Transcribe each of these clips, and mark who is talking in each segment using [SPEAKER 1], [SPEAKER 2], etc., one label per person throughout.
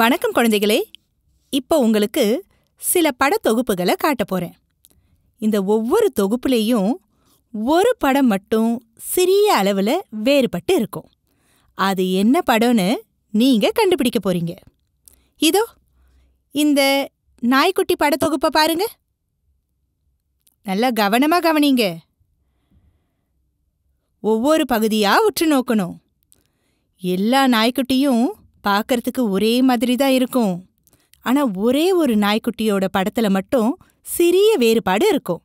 [SPEAKER 1] வணக்கம் குழந்தைகளே இப்போ உங்களுக்கு சில படத்தொகுப்புகளை காட்ட போகிறேன் இந்த ஒவ்வொரு தொகுப்புலேயும் ஒரு படம் மட்டும் சிறிய அளவில் வேறுபட்டு இருக்கும் அது என்ன படம்னு நீங்கள் கண்டுபிடிக்க போகிறீங்க இதோ இந்த நாய்க்குட்டி படத்தொகுப்பை பாருங்க நல்லா கவனமாக கவனிங்க ஒவ்வொரு பகுதியாக உற்று நோக்கணும் எல்லா நாய்க்குட்டியும் பார்க்கறதுக்கு ஒரே மாதிரி தான் இருக்கும் ஆனா ஒரே ஒரு நாய்க்குட்டியோட படத்துல மட்டும் சிறிய வேறுபாடு இருக்கும்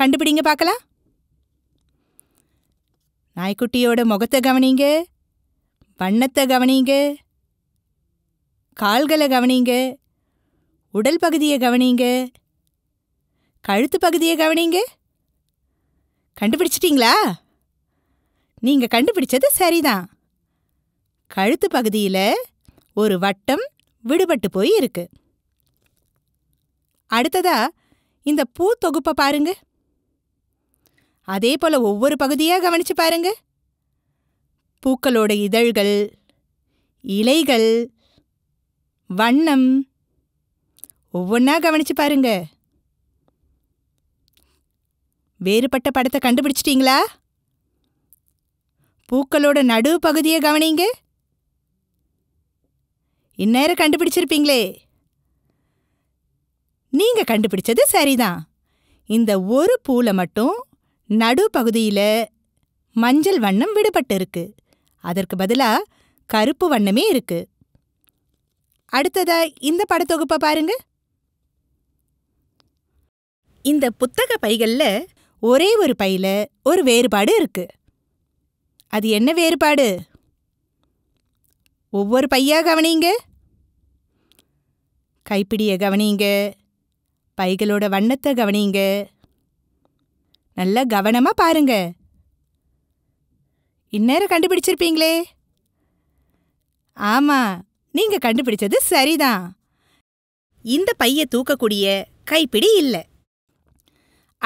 [SPEAKER 1] கண்டுபிடிங்க பார்க்கலாம் நாய்க்குட்டியோட முகத்தை கவனிங்க வண்ணத்தை கவனிங்க கால்களை கவனிங்க உடல் பகுதியை கவனிங்க கழுத்து பகுதியை கவனிங்க கண்டுபிடிச்சிட்டிங்களா நீங்கள் கண்டுபிடிச்சது சரிதான் கழுத்து பகுதியில ஒரு வட்டம் விடுபட்டு போய் இருக்கு அடுத்ததா இந்த பூ தொகுப்பை பாருங்க அதே போல ஒவ்வொரு பகுதியாக கவனிச்சு பாருங்க பூக்களோட இதழ்கள் இலைகள் வண்ணம் ஒவ்வொன்றா கவனிச்சு பாருங்க வேறுபட்ட படத்தை கண்டுபிடிச்சிட்டிங்களா பூக்களோட நடுவு பகுதியை கவனிங்க இந்நேரம் கண்டுபிடிச்சிருப்பீங்களே நீங்க கண்டுபிடிச்சது சரிதான் இந்த ஒரு பூல மட்டும் நடு பகுதியில மஞ்சள் வண்ணம் விடுபட்டு இருக்கு அதற்கு பதிலா கருப்பு வண்ணமே இருக்கு அடுத்ததா இந்த படத்தொகுப்பை பாருங்க இந்த புத்தக பைகள்ல ஒரே ஒரு பையில ஒரு வேறுபாடு இருக்கு அது என்ன வேறுபாடு ஒவ்வொரு பையா கவனிங்க கைப்பிடிய கவனிங்க பைகளோட வண்ணத்தை கவனிங்க நல்லா கவனமாக பாருங்க இந்நேரம் கண்டுபிடிச்சிருப்பீங்களே ஆமாம் நீங்கள் கண்டுபிடிச்சது சரிதான் இந்த பைய தூக்கக்கூடிய கைப்பிடி இல்லை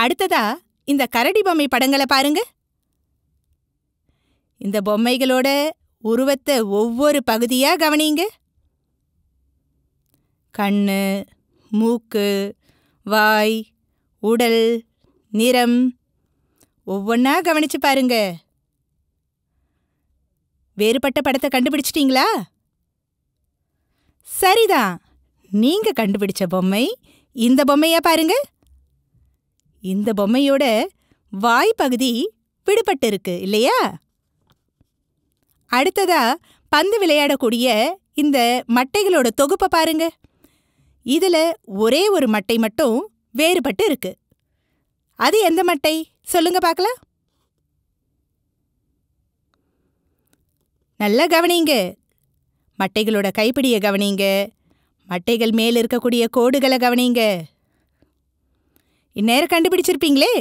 [SPEAKER 1] அடுத்ததா இந்த கரடி பொம்மை படங்களை பாருங்க இந்த பொம்மைகளோட உருவத்தை ஒவ்வொரு பகுதியாக கவனிங்க கண்ணு மூக்கு வாய் உடல் நிறம் ஒவ்வொன்றா கவனிச்சு பாருங்க வேறுபட்ட படத்தை கண்டுபிடிச்சிட்டிங்களா சரிதான் நீங்க கண்டுபிடிச்ச பொம்மை இந்த பொம்மையா பாருங்க இந்த பொம்மையோட வாய் பகுதி விடுபட்டு இருக்கு இல்லையா அடுத்ததா பந்து விளையாடக்கூடிய இந்த மட்டைகளோட தொகுப்பை பாருங்க இதுல ஒரே ஒரு மட்டை மட்டும் வேறுபட்டு இருக்கு அது எந்த மட்டை சொல்லுங்க பார்க்கலாம் நல்லா கவனிங்க மட்டைகளோட கைப்பிடியை கவனிங்க மட்டைகள் மேல் இருக்கக்கூடிய கோடுகளை கவனிங்க இந்நேரம் கண்டுபிடிச்சிருப்பீங்களே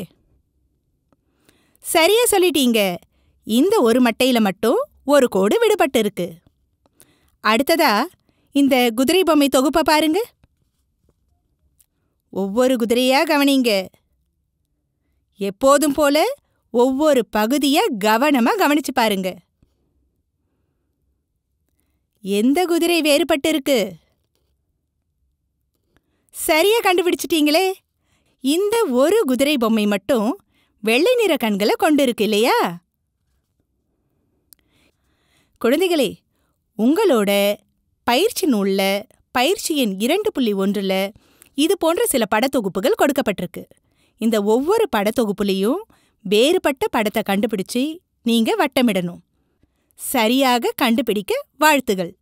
[SPEAKER 1] சரியா சொல்லிட்டீங்க இந்த ஒரு மட்டையில் மட்டும் ஒரு கோடு விடுபட்டு இருக்கு அடுத்ததா இந்த குதிரை பொம்மை தொகுப்பை பாருங்கள் ஒவ்வொரு குதிரையா கவனிங்க எப்போதும் போல ஒவ்வொரு பகுதிய கவனமா கவனிச்சு பாருங்க எந்த குதிரை வேறுபட்டு இருக்கு சரியா கண்டுபிடிச்சிட்டீங்களே இந்த ஒரு குதிரை பொம்மை மட்டும் வெள்ளை நிற கண்களை கொண்டு இருக்கு இல்லையா குழந்தைகளே உங்களோட பயிற்சி நூலில் பயிற்சியின் இரண்டு புள்ளி ஒன்றில் இது போன்ற சில படத்தொகுப்புகள் கொடுக்கப்பட்டிருக்கு இந்த ஒவ்வொரு படத்தொகுப்புலேயும் வேறுபட்ட படத்தை கண்டுபிடிச்சு நீங்க வட்டமிடணும் சரியாக கண்டுபிடிக்க வாழ்த்துகள்